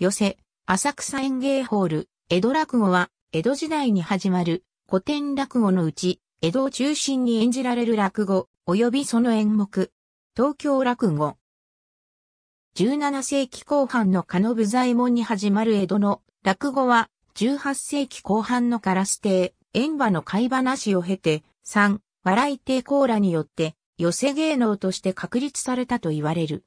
寄せ、浅草演芸ホール、江戸落語は、江戸時代に始まる古典落語のうち、江戸を中心に演じられる落語、及びその演目、東京落語。17世紀後半の加野武左衛門に始まる江戸の落語は、18世紀後半のラス亭、演場の貝話を経て、3、笑い亭コーラによって、寄せ芸能として確立されたと言われる。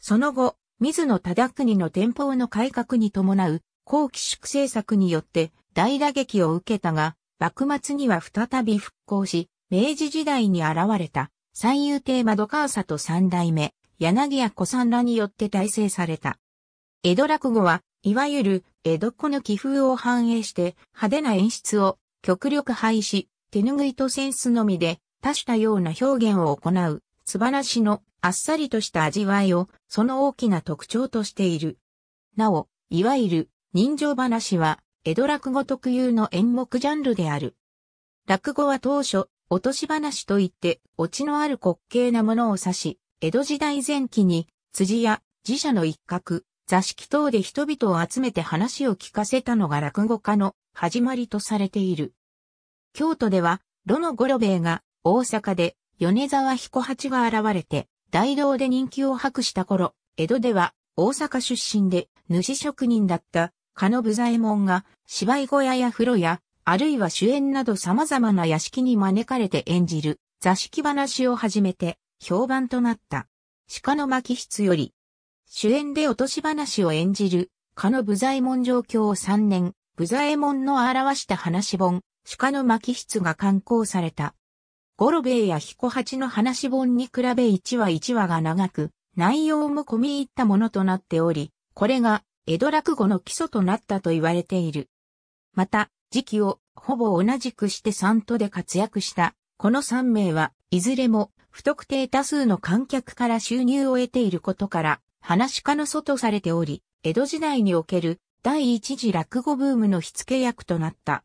その後、水野忠国の天保の改革に伴う、後期粛政策によって大打撃を受けたが、幕末には再び復興し、明治時代に現れた、三遊亭窓川佐と三代目、柳家小さんらによって大成された。江戸落語は、いわゆる江戸っ子の気風を反映して派手な演出を極力廃止、手拭いとセンスのみで多種多様な表現を行う、素晴らしのあっさりとした味わいをその大きな特徴としている。なお、いわゆる人情話は江戸落語特有の演目ジャンルである。落語は当初、落とし話といって、オチのある滑稽なものを指し、江戸時代前期に、辻や寺社の一角、座敷等で人々を集めて話を聞かせたのが落語家の始まりとされている。京都では、炉の五郎兵衛が、大阪で、米沢彦八が現れて、大道で人気を博した頃、江戸では大阪出身で主職人だったのぶざ左衛門が芝居小屋や風呂屋、あるいは主演など様々な屋敷に招かれて演じる座敷話を始めて評判となった。鹿の巻室より、主演で落とし話を演じる、のぶざ左衛門状況を3年、ざ左衛門の表した話本、鹿の巻室が刊行された。ゴロベイや彦八の話本に比べ1話1話が長く、内容も込み入ったものとなっており、これが江戸落語の基礎となったと言われている。また、時期をほぼ同じくして三都で活躍した、この3名はいずれも不特定多数の観客から収入を得ていることから、話家の祖とされており、江戸時代における第一次落語ブームの火付け役となった。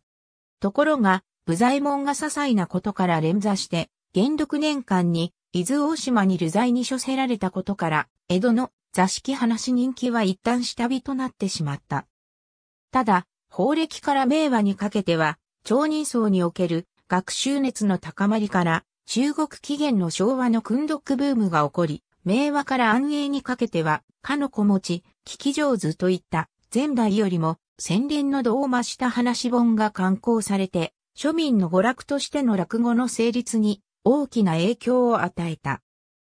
ところが、武左衛門が些細なことから連座して、元禄年間に伊豆大島に流罪に処せられたことから、江戸の座敷話人気は一旦下火となってしまった。ただ、法暦から明和にかけては、町人層における学習熱の高まりから、中国起源の昭和の訓読ブームが起こり、明和から安永にかけては、かの子持ち、聞き上手といった、前代よりも、洗練の度を増した話本が刊行されて、庶民の娯楽としての落語の成立に大きな影響を与えた。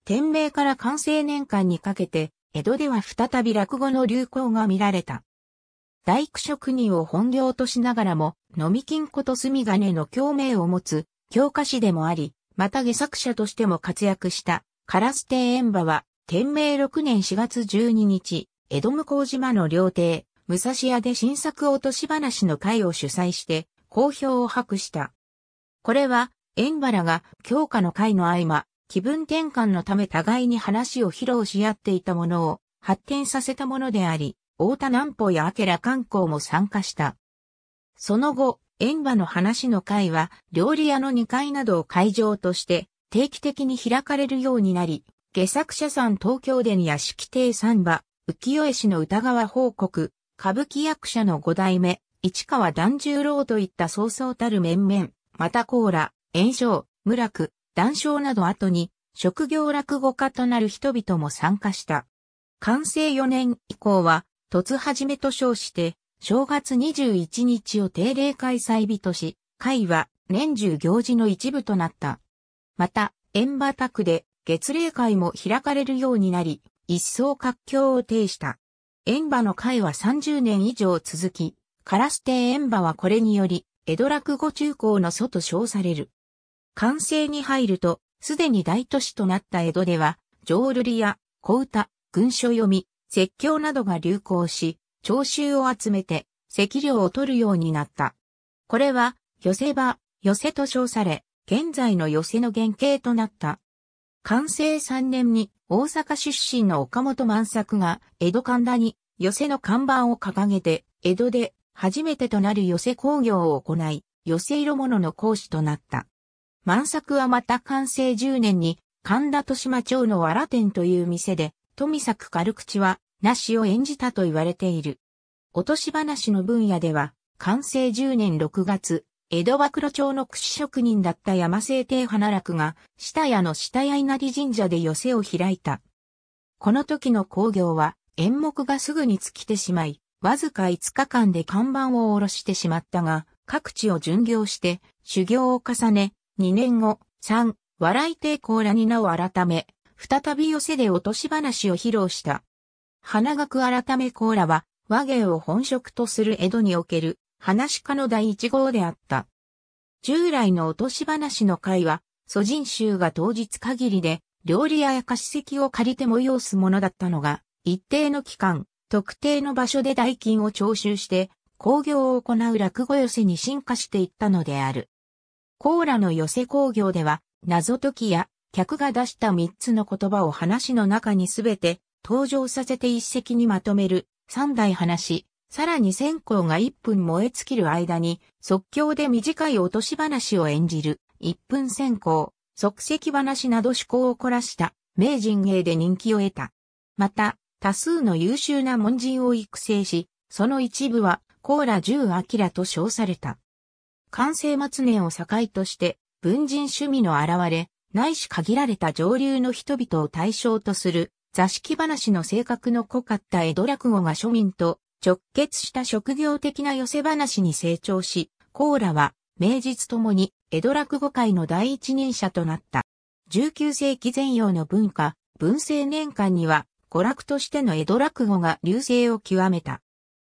天明から完成年間にかけて、江戸では再び落語の流行が見られた。大工職人を本業としながらも、飲み金こと墨金の共鳴を持つ、教科師でもあり、また下作者としても活躍した、カ唐津エ園馬は、天明6年4月12日、江戸向島の料亭、武蔵屋で新作落とし話の会を主催して、好評を博した。これは、円原が教科の会の合間、気分転換のため互いに話を披露し合っていたものを発展させたものであり、大田南方や明観光も参加した。その後、円場の話の会は、料理屋の2階などを会場として定期的に開かれるようになり、下作者さん東京で屋敷亭三場、浮世絵師の歌川報告、歌舞伎役者の五代目、市川團十郎といったそうそうたる面々、またコーラ、炎症、無楽、談笑など後に、職業落語家となる人々も参加した。完成4年以降は、突はじめと称して、正月21日を定例開催日とし、会は年中行事の一部となった。また、円馬宅で月例会も開かれるようになり、一層活況を呈した。円馬の会は30年以上続き、カラステ園場はこれにより、江戸落語中高の祖と称される。完成に入ると、すでに大都市となった江戸では、浄瑠璃や小唄、群書読み、説教などが流行し、聴衆を集めて、席料を取るようになった。これは、寄せ場、寄せと称され、現在の寄せの原型となった。完成3年に大阪出身の岡本万作が江戸神田に寄せの看板を掲げて、江戸で初めてとなる寄せ工業を行い、寄せ色物の講師となった。万作はまた完成10年に、神田豊島町のわら店という店で、富作軽口は、なしを演じたと言われている。落とし話の分野では、完成10年6月、江戸和黒町の串職人だった山清帝花楽が、下屋の下屋稲荷神社で寄せを開いた。この時の工業は、演目がすぐに尽きてしまい、わずか5日間で看板を下ろしてしまったが、各地を巡業して、修行を重ね、2年後、3、笑い抵抗らに名を改め、再び寄せで落とし話を披露した。花学改め甲羅は、和芸を本職とする江戸における、話家の第一号であった。従来の落とし話の会は、祖人衆が当日限りで、料理屋や貸し席を借りて催すものだったのが、一定の期間、特定の場所で代金を徴収して、工業を行う落語寄せに進化していったのである。コーラの寄せ工業では、謎解きや、客が出した三つの言葉を話の中にすべて登場させて一席にまとめる、三代話、さらに線香が一分燃え尽きる間に、即興で短い落とし話を演じる、一分線香、即席話など趣向を凝らした、名人芸で人気を得た。また、多数の優秀な門人を育成し、その一部は、コーラ十明と称された。完成末年を境として、文人趣味の現れ、ないし限られた上流の人々を対象とする、座敷話の性格の濃かった江戸落語が庶民と直結した職業的な寄せ話に成長し、コーラは、名実ともに江戸落語界の第一人者となった。19世紀前洋の文化、文政年間には、娯楽としての江戸落語が流星を極めた。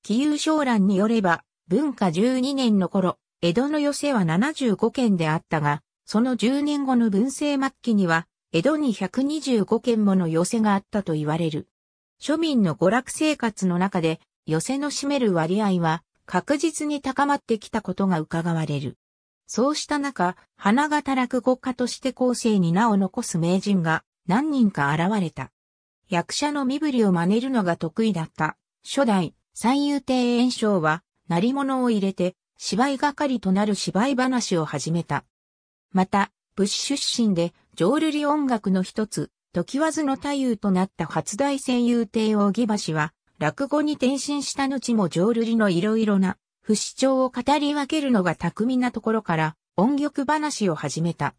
紀遊商欄によれば、文化12年の頃、江戸の寄せは75件であったが、その10年後の文政末期には、江戸に125件もの寄せがあったと言われる。庶民の娯楽生活の中で、寄せの占める割合は、確実に高まってきたことが伺われる。そうした中、花形落語家として後世に名を残す名人が何人か現れた。役者の身振りを真似るのが得意だった。初代、三遊亭円章は、成物を入れて、芝居係となる芝居話を始めた。また、武士出身で、浄瑠璃音楽の一つ、時わずの太夫となった初代戦遊亭大木橋は、落語に転身した後も浄瑠璃のいろいろな、不死鳥を語り分けるのが巧みなところから、音曲話を始めた。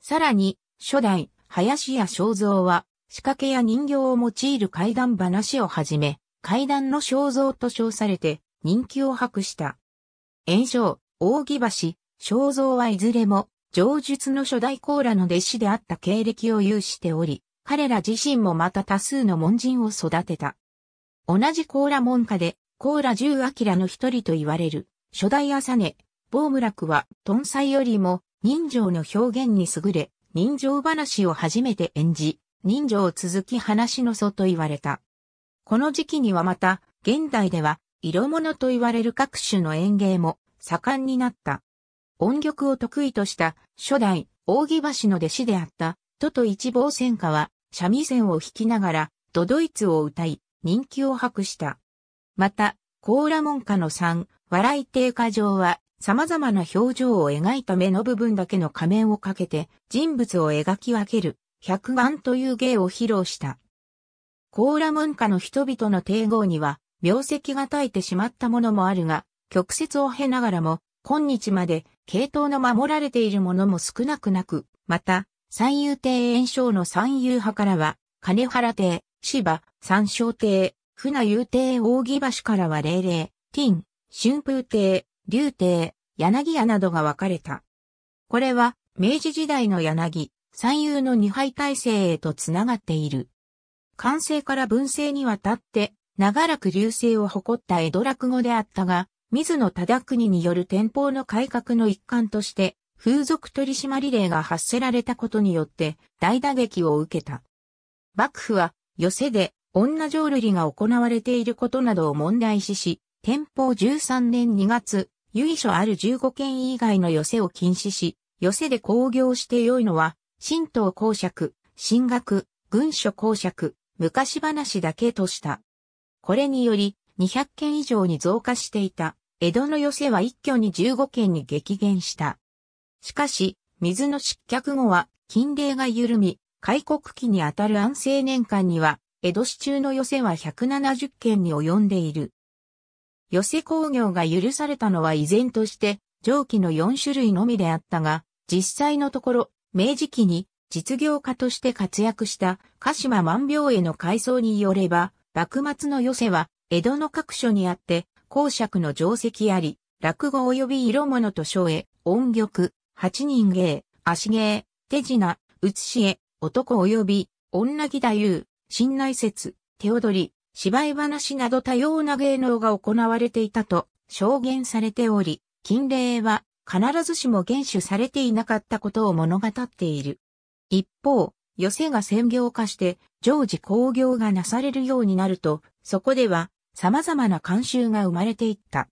さらに、初代、林家正蔵は、仕掛けや人形を用いる怪談話をはじめ、怪談の肖像と称されて人気を博した。炎章、扇橋、肖像はいずれも、上述の初代コーラの弟子であった経歴を有しており、彼ら自身もまた多数の門人を育てた。同じコーラ門下で、コーラ十明の一人と言われる、初代朝根、ボ村ムラクは、豚祭よりも、人情の表現に優れ、人情話を初めて演じ、人情続き話の祖と言われた。この時期にはまた、現代では、色物と言われる各種の園芸も盛んになった。音曲を得意とした初代扇橋の弟子であった都と一望戦歌は三味線を弾きながらドドイツを歌い人気を博した。また、甲羅門下の3、笑い定歌上は様々な表情を描いた目の部分だけの仮面をかけて人物を描き分ける100万という芸を披露した。甲羅文化の人々の帝号には、名跡が絶えてしまったものもあるが、曲折を経ながらも、今日まで、系統の守られているものも少なくなく、また、三遊亭炎章の三遊派からは、金原亭、芝、三章亭、船遊亭扇橋からは霊霊、金、春風亭、竜亭、柳屋などが分かれた。これは、明治時代の柳、三遊の二敗体制へとつながっている。完成から文政にわたって、長らく流星を誇った江戸落語であったが、水野忠国による天保の改革の一環として、風俗取締令が発せられたことによって、大打撃を受けた。幕府は、寄せで、女浄瑠璃が行われていることなどを問題視し、天保13年2月、由緒ある15件以外の寄せを禁止し、寄せで興行して良いのは、神道公爵、神学、軍書公爵、昔話だけとした。これにより、200件以上に増加していた、江戸の寄せは一挙に15件に激減した。しかし、水の失脚後は、禁令が緩み、開国期にあたる安政年間には、江戸市中の寄せは170件に及んでいる。寄せ工業が許されたのは依然として、上記の4種類のみであったが、実際のところ、明治期に実業家として活躍した鹿島万病への改装によれば、幕末の寄せは江戸の各所にあって、公爵の定石あり、落語及び色物と書へ、音曲、八人芸、足芸、手品、写し絵、男及び、女木太夫、新内説、手踊り、芝居話など多様な芸能が行われていたと証言されており、近礼は必ずしも厳守されていなかったことを物語っている。一方、寄せが専業化して常時工業がなされるようになると、そこでは様々な慣習が生まれていった。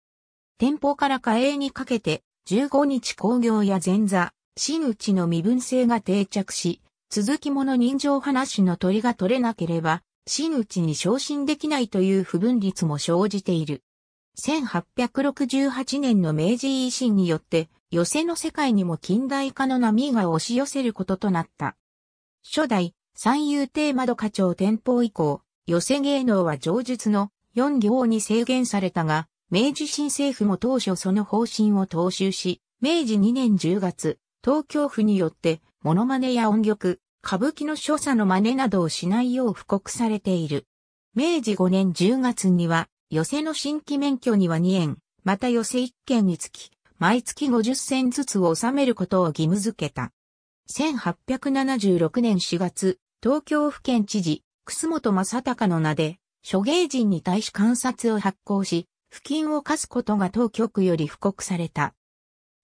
店舗から貨営にかけて15日工業や前座、真打ちの身分制が定着し、続きもの人情話の鳥が取れなければ、真打ちに昇進できないという不分率も生じている。1868年の明治維新によって、寄せの世界にも近代化の波が押し寄せることとなった。初代、三遊亭窓課長店舗以降、寄せ芸能は上述の4行に制限されたが、明治新政府も当初その方針を踏襲し、明治2年10月、東京府によって、モノマネや音曲、歌舞伎の所作の真似などをしないよう布告されている。明治5年10月には、寄せの新規免許には2円、また寄せ1件につき、毎月50銭ずつを納めることを義務付けた。1876年4月、東京府県知事、楠本正隆の名で、諸芸人に対し観察を発行し、付近を課すことが当局より布告された。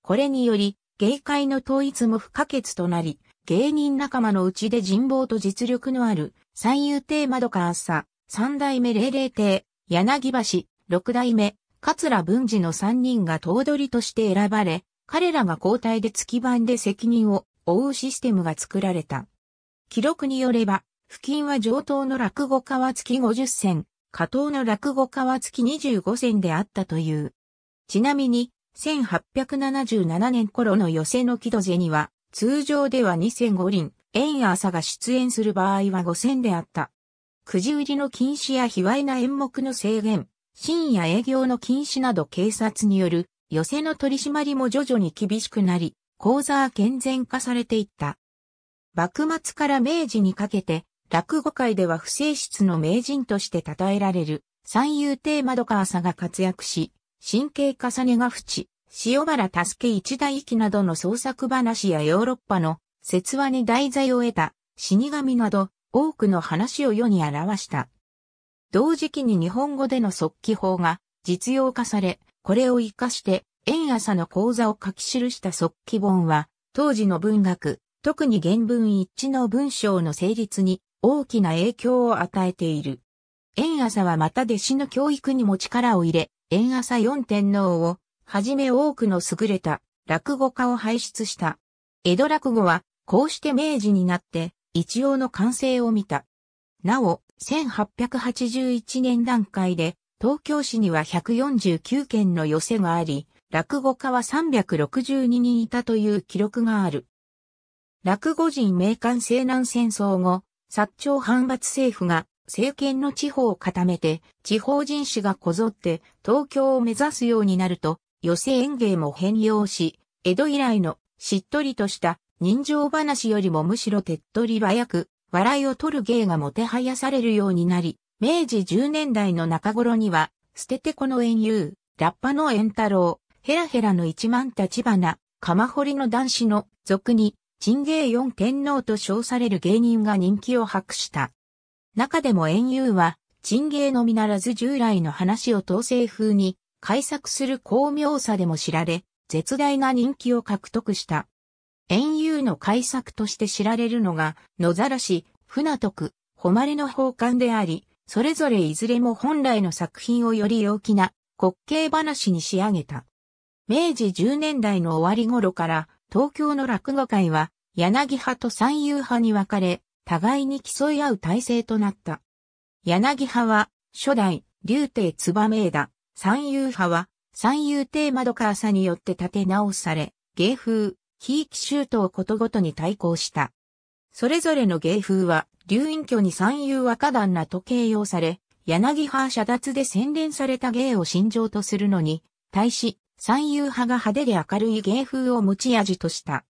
これにより、芸界の統一も不可欠となり、芸人仲間のうちで人望と実力のある、三遊亭窓川朝、三代目霊霊亭、柳橋、六代目、桂文治の三人が頭取として選ばれ、彼らが交代で月番で責任を負うシステムが作られた。記録によれば、付近は上等の落語家は月50銭、下等の落語家は月25銭であったという。ちなみに、1877年頃の寄せの木戸銭は、通常では2005輪、円朝が出演する場合は5000であった。くじ売りの禁止や卑猥な演目の制限、深夜営業の禁止など警察による寄せの取り締まりも徐々に厳しくなり、講座は健全化されていった。幕末から明治にかけて、落語界では不正室の名人として称えられる、三遊亭窓川さが活躍し、神経重ねが淵、塩原助一代記などの創作話やヨーロッパの説話に題材を得た、死神など、多くの話を世に表した。同時期に日本語での速記法が実用化され、これを活かして円朝の講座を書き記した速記本は、当時の文学、特に原文一致の文章の成立に大きな影響を与えている。円朝はまた弟子の教育にも力を入れ、円朝四天皇をはじめ多くの優れた落語家を輩出した。江戸落語は、こうして明治になって一応の完成を見た。なお、1881年段階で、東京市には149件の寄せがあり、落語家は362人いたという記録がある。落語人名官西南戦争後、薩長反発政府が政権の地方を固めて、地方人士がこぞって東京を目指すようになると、寄せ演芸も変容し、江戸以来のしっとりとした人情話よりもむしろ手っ取り早く、笑いを取る芸がもてはやされるようになり、明治10年代の中頃には、捨ててこの円遊、ラッパの円太郎、ヘラヘラの一万立花、釜掘りの男子の俗に、陳芸四天皇と称される芸人が人気を博した。中でも円遊は、陳芸のみならず従来の話を統制風に、改作する巧妙さでも知られ、絶大な人気を獲得した。園遊の改作として知られるのが、野ざらし、船徳、誉れの宝冠であり、それぞれいずれも本来の作品をより陽気な滑稽話に仕上げた。明治10年代の終わり頃から、東京の落語界は、柳派と三遊派に分かれ、互いに競い合う体制となった。柳派は、初代、竜亭燕枝、三遊派は、三遊亭さんによって立て直され、芸風、ひいきとをことごとに対抗した。それぞれの芸風は、流院居に三遊和歌団なと形容され、柳派遮奪で洗練された芸を心情とするのに、対し、三遊派が派手で明るい芸風を持ち味とした。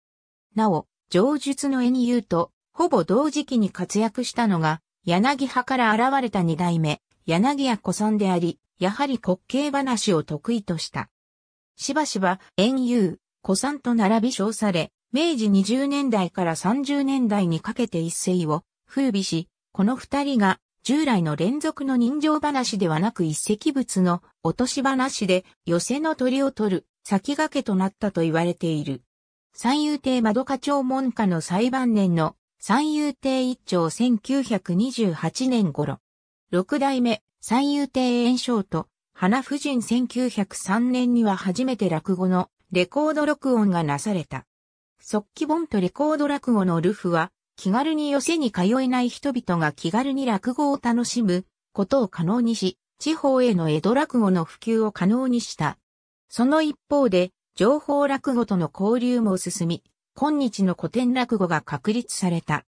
なお、上述の絵に言うと、ほぼ同時期に活躍したのが、柳派から現れた二代目、柳谷子さんであり、やはり滑稽話を得意とした。しばしば、縁遊、古参と並び称され、明治20年代から30年代にかけて一世を風靡し、この二人が従来の連続の人情話ではなく一石物の落とし話で寄せの鳥を取る先駆けとなったと言われている。三遊亭窓課町門下の裁判年の三遊亭一丁1928年頃。六代目三遊亭炎章と花婦人1903年には初めて落語のレコード録音がなされた。即帰本とレコード落語のルフは、気軽に寄せに通えない人々が気軽に落語を楽しむことを可能にし、地方への江戸落語の普及を可能にした。その一方で、情報落語との交流も進み、今日の古典落語が確立された。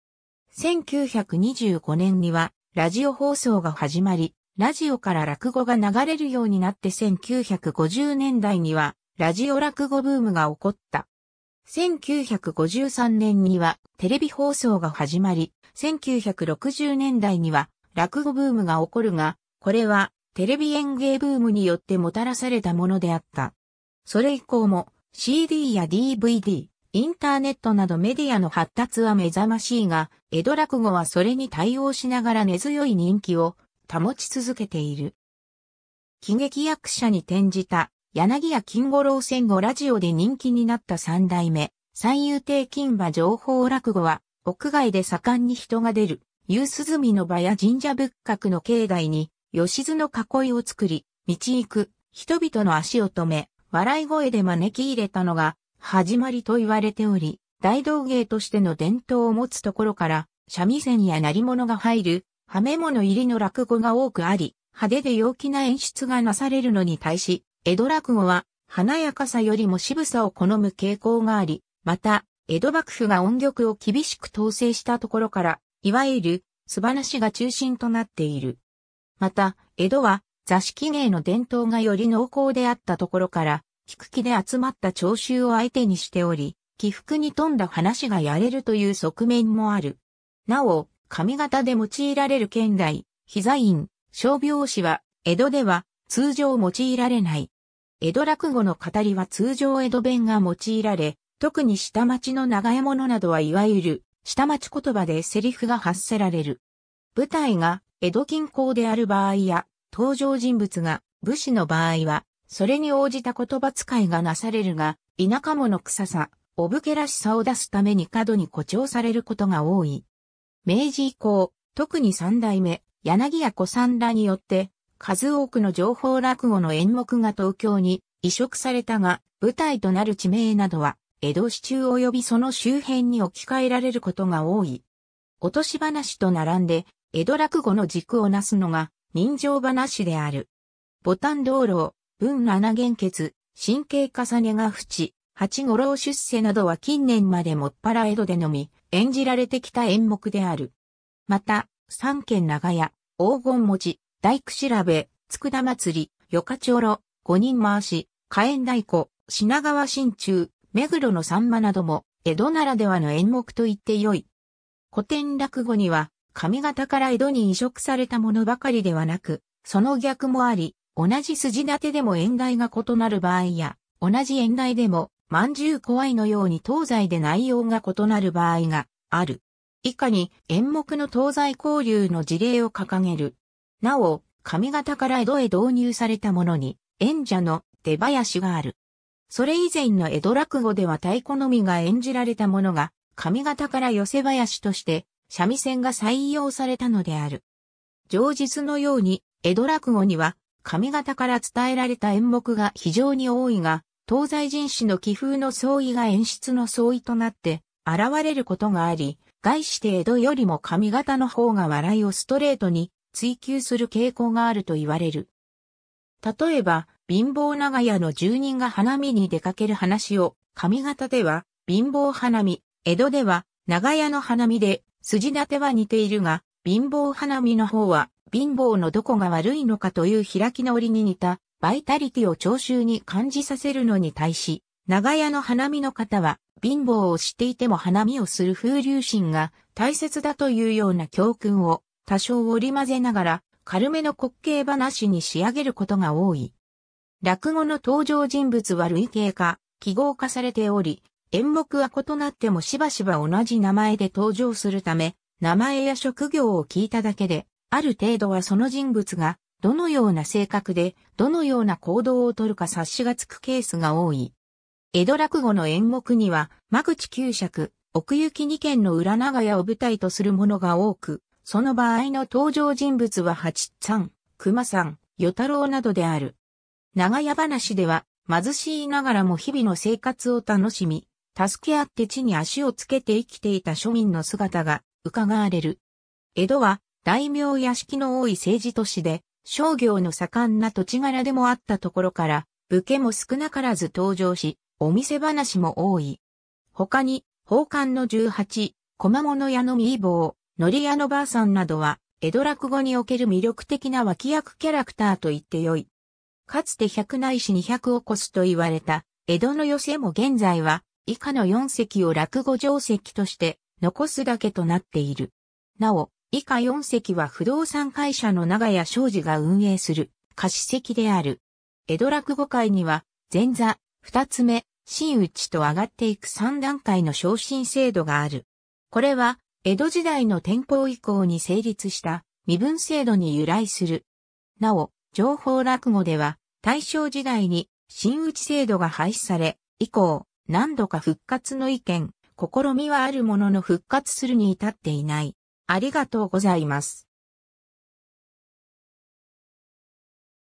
1925年には、ラジオ放送が始まり、ラジオから落語が流れるようになって1950年代には、ラジオ落語ブームが起こった。1953年にはテレビ放送が始まり、1960年代には落語ブームが起こるが、これはテレビ演芸ブームによってもたらされたものであった。それ以降も CD や DVD、インターネットなどメディアの発達は目覚ましいが、江戸落語はそれに対応しながら根強い人気を保ち続けている。喜劇役者に転じた柳谷金五郎戦後ラジオで人気になった三代目、三遊亭金馬情報落語は、屋外で盛んに人が出る、夕涼みの場や神社仏閣の境内に、吉津の囲いを作り、道行く、人々の足を止め、笑い声で招き入れたのが、始まりと言われており、大道芸としての伝統を持つところから、三味線や鳴り物が入る、はめ物入りの落語が多くあり、派手で陽気な演出がなされるのに対し、江戸落語は、華やかさよりも渋さを好む傾向があり、また、江戸幕府が音曲を厳しく統制したところから、いわゆる、素晴らしが中心となっている。また、江戸は、座敷芸の伝統がより濃厚であったところから、菊気で集まった聴衆を相手にしており、起伏に富んだ話がやれるという側面もある。なお、髪型で用いられる現代、膝院、傷病師は、江戸では、通常用いられない。江戸落語の語りは通常江戸弁が用いられ、特に下町の長屋物などはいわゆる下町言葉でセリフが発せられる。舞台が江戸近郊である場合や、登場人物が武士の場合は、それに応じた言葉遣いがなされるが、田舎者臭さ、お武家らしさを出すために過度に誇張されることが多い。明治以降、特に三代目、柳屋子さんらによって、数多くの情報落語の演目が東京に移植されたが、舞台となる地名などは、江戸市中及びその周辺に置き換えられることが多い。落とし話と並んで、江戸落語の軸をなすのが、人情話である。ボタン道路、文七元血、神経重ねが淵、八五郎出世などは近年までもっぱら江戸でのみ、演じられてきた演目である。また、三軒長屋、黄金文字、大工調べ、つくだ祭り、よかちょろ、五人回し、火炎太鼓、品川新中、目黒のさんまなども、江戸ならではの演目と言ってよい。古典落語には、上方から江戸に移植されたものばかりではなく、その逆もあり、同じ筋立てでも演題が異なる場合や、同じ演題でも、まんじゅう怖いのように東西で内容が異なる場合がある。以下に演目の東西交流の事例を掲げる。なお、上方から江戸へ導入されたものに、演者の出囃子がある。それ以前の江戸落語では太鼓のみが演じられたものが、上方から寄せ囃子として、三味線が採用されたのである。上実のように、江戸落語には、上方から伝えられた演目が非常に多いが、東西人士の気風の相違が演出の相違となって、現れることがあり、概して江戸よりも上方の方が笑いをストレートに追求する傾向があると言われる。例えば、貧乏長屋の住人が花見に出かける話を、上方では、貧乏花見、江戸では、長屋の花見で、筋立ては似ているが、貧乏花見の方は、貧乏のどこが悪いのかという開き直りに似た、バイタリティを聴衆に感じさせるのに対し、長屋の花見の方は、貧乏を知っていても花見をする風流心が大切だというような教訓を多少織り混ぜながら、軽めの滑稽話に仕上げることが多い。落語の登場人物は類型化、記号化されており、演目は異なってもしばしば同じ名前で登場するため、名前や職業を聞いただけで、ある程度はその人物が、どのような性格で、どのような行動をとるか察しがつくケースが多い。江戸落語の演目には、間口九尺、奥行き二軒の裏長屋を舞台とするものが多く、その場合の登場人物は八さん、熊さん、与太郎などである。長屋話では、貧しいながらも日々の生活を楽しみ、助け合って地に足をつけて生きていた庶民の姿が伺われる。江戸は大名屋敷の多い政治都市で、商業の盛んな土地柄でもあったところから、武家も少なからず登場し、お店話も多い。他に、宝冠の十八、小間物屋のミーノリアのばあさんなどは、江戸落語における魅力的な脇役キャラクターと言ってよい。かつて百内市二百を越すと言われた、江戸の寄せも現在は、以下の四席を落語定席として残すだけとなっている。なお、以下四席は不動産会社の長屋商事が運営する貸し席である。江戸落語界には、前座、二つ目、新内と上がっていく三段階の昇進制度がある。これは、江戸時代の天保以降に成立した身分制度に由来する。なお、情報落語では、大正時代に新内制度が廃止され、以降、何度か復活の意見、試みはあるものの復活するに至っていない。ありがとうございます。